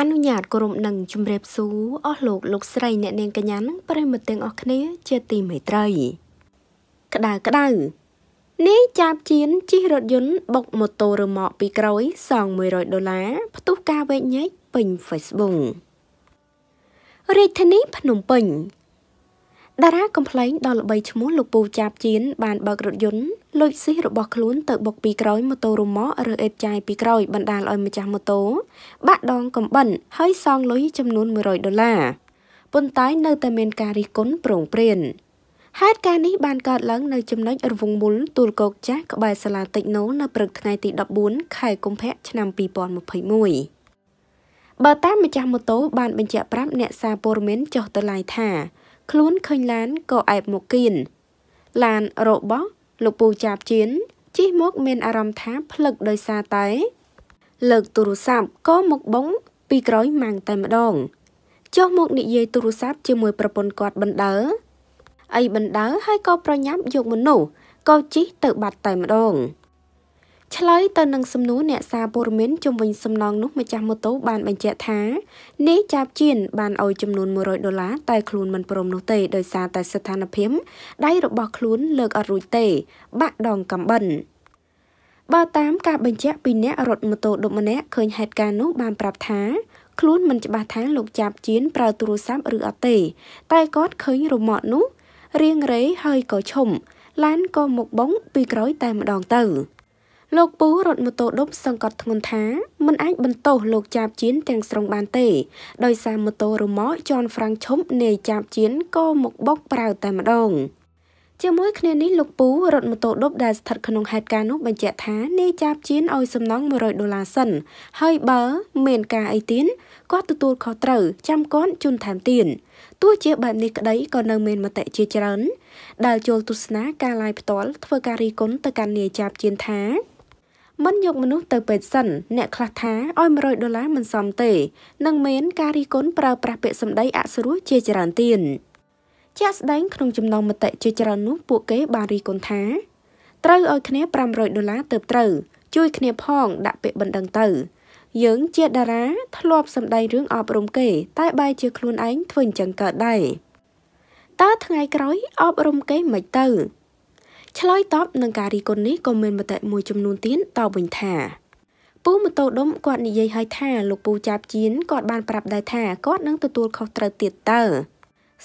អនុញ្ញាតគោរពនឹងជំរាបសួរអស់លោកលោកស្រីអ្នកនាងកញ្ញានិងប្រិមត្តទាំងអស់គ្នា ជាទីមេត្រីក្តៅក្តៅនេះចាប់ជៀនជិះរថយន្តបុកម៉ូតូរម៉កពីក្រោយសង100ដុល្លារផ្ទុះការវែកញែកពេញ Facebook រាជធានីភ្នំពេញតារាកំ pl ែងដល់ល្បីឈ្មោះលោកពូចាប់ជៀនបានបើករថយន្តលួចស៊ីរបស់ខ្លួនទៅបុកពីក្រោយម៉ូតូរមាក់ឬអេតចាយពីក្រោយបណ្ដាលឲ្យម្ចាស់ម៉ូតូបាក់ដងកំបិនហើយសងលុយចំនួន100ដុល្លារប៉ុន្តែនៅតែមានការរិះគន់ប្រងព្រានហេតុការណ៍នេះបានកើតឡើងនៅចំណុចរវងមូលទូលគោកចាស់ក្បែរសាលាតិចណូនៅព្រឹកថ្ងៃទី14ខែកុម្ភៈឆ្នាំ2021បើតាមម្ចាស់ម៉ូតូបានបញ្ជាក់ប្រាប់អ្នកសារព័ត៌មានចុះទៅឡាយថាខ្លួនឃើញឡានក៏អែបមកគៀនឡានរបស់លោកពូចាបជៀនជិះមកមានអារម្មណ៍ថាភ្លឹកដោយសារតែលើកទូរស័ព្ទក៏មកបង ពីក្រោយម៉ាំងតែម្ដងចុះមកនិយាយទូរស័ព្ទជាមួយប្រពន្ធគាត់បណ្ដើអីបណ្ដើហើយក៏ប្រញាប់យកមនុស្សក៏ជិះទៅ បាត់តែម្ដងឆ្លើយទៅនឹងសំណួរអ្នកសារព័ត៌មានជំវិញសំណងនោះម្ចាស់ម៉ូតូបានបញ្ជាក់ថានេះចាប់ជៀនបានឲ្យចំនួន100ដុល្លារតែខ្លួនមិនព្រមនោះទេដោយសារតែស្ថានភាពដៃរបស់ខ្លួនលើកអត់រួចទេបាក់ដងកំបិនបើតាមការបញ្ជាក់ពីអ្នករត់ម៉ូតូដុតម្នាក់ឃើញហេតុការណ៍នោះបានប្រាប់ថាខ្លួនមិនច្បាស់ថាលោកចាប់ជៀនប្រើទូរស័ព្ទឬអត់ទេតែគាត់ឃើញរមាត់នោះរៀងរេហើយក៏ឈុំឡានក៏មកបងពីក្រោយតែម្ដងទៅ។លោកពូរត់ម៉ូតូដុំសង្កត់ធ្ងន់ថាមិនអាចបន្ទោសលោកចាបជៀនទាំងស្រុងបានទេដោយសារម៉ូតូរម៉ូចនហ្វ្រាំងឈុំនៃចាបជៀនក៏មកបុកប្រៅតែម្ដងជាមួយគ្នានេះលោកពូរត់ម៉ូតូដុបដែលស្ថិតក្នុងហេតុការណ៍នោះបញ្ជាក់ថានាយចាបជៀនឲ្យសំណង100ដុល្លារសិនហើយបើមានការអីទៀតគាត់ទទួលខុសត្រូវចាំគាត់ជូនថែមទៀតទោះជាបែបនេះក្តីក៏នៅ មានមតិជាច្រើនដែលចូលទស្សនា ការ live ផ្ទាល់ធ្វើការរីគុណទៅកាន់នាយចាបជៀនថាមិនយកមនុស្សទៅពេទ្យសិនអ្នកខ្លះថាឲ្យ100ដុល្លារមិនសមទេនឹងមានការរិះគន់ប្រើប្រាស់ពាក្យសម្ដីអសុរោះជាច្រើនទៀតជាក់ស្ដែង ក្នុងចំណោមមតិជាច្រើននោះពួកគេ បានរិះគន់ថា ត្រូវឲ្យគ្នា500ដុល្លារទៅត្រូវជួយគ្នាផង ដាក់ពាក្យបណ្ដឹងទៅយើងជាតារា ធ្លាប់សម្ដែងរឿងអប់រំគេតែបែរជាខ្លួនឯងធ្វើអញ្ចឹងកើតដែរតើថ្ងៃក្រោយអប់រំគេមិនទៅឆ្លើយតបនឹងការរីកគុណនេះក៏មានមតិមួយចំនួនទៀតតបវិញថាពូម៉ូតូដុំគាត់និយាយឲ្យថាលោកពូចាប់ជៀនគាត់បានប្រាប់ដែរថាគាត់នឹងទទួលខុសត្រូវទៀតតើ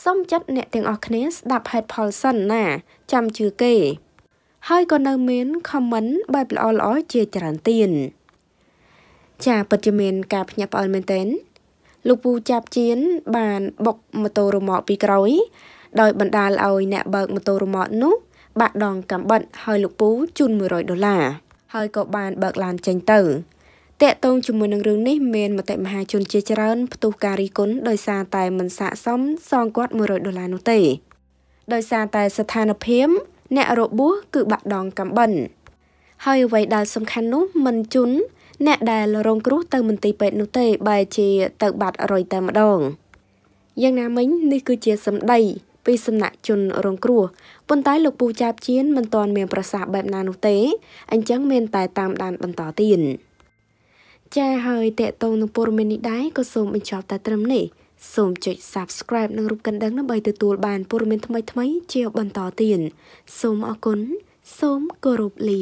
សូមចិត្តអ្នកទាំងអស់គ្នាស្ដាប់ហេតុផលសិនណាចាំជឿគេ ហើយក៏នៅមាន comment បែបល្អល្អជាច្រើនទៀតចាពិតជាមានការភ្ញាក់ផ្អើលមែនទែនលោកពូចាប់ជៀនបានបុកម៉ូតូរ៉ឺម៉កពីក្រោយដោយបណ្ដាលឲ្យអ្នកបើកម៉ូតូរ៉ឺម៉កនោះបាក់ដងកាំបិតឲ្យលោកពូជូន100ដុល្លារហើយក៏បានបើកឡានចេញទៅតកតងជាមួយនឹងរឿងនេះមានមតិមហាជនជាច្រើនផ្ទុះការរិះគន់ដោយសារតែមិនស័កសមសងគាត់100ដុល្លារនោះទេ ដោយសារតែស្ថានភាពអ្នករបួសគឺបាក់ដងកំបិនហើយអ្វីដែលសំខាន់នោះមិនជន់អ្នកដែលរងគ្រោះទៅមន្ទីរពេទ្យនោះទេ បែរជា ទៅបាត់រយតែម្ដងយ៉ាងណាមិញនេះគឺជាសម្ដីពីសំណាក់ជនរងគ្រោះប៉ុន្តែលោកពូចាបជៀនមិនទាន់មានប្រសាសន៍បែបណានោះទេអញ្ចឹងមានតែតាមដានបន្តទៀតចា៎ហើយតេតងនឹងព័ត៌មាននេះដែរក៏សូមបញ្ចប់តែត្រឹមនេះសូមចុច Subscribe និងរូបកណ្ដឹងដើម្បីទទួលបានព័ត៌មានថ្មីៗជាបន្តទៀតសូមអរគុណសូមគោរពលា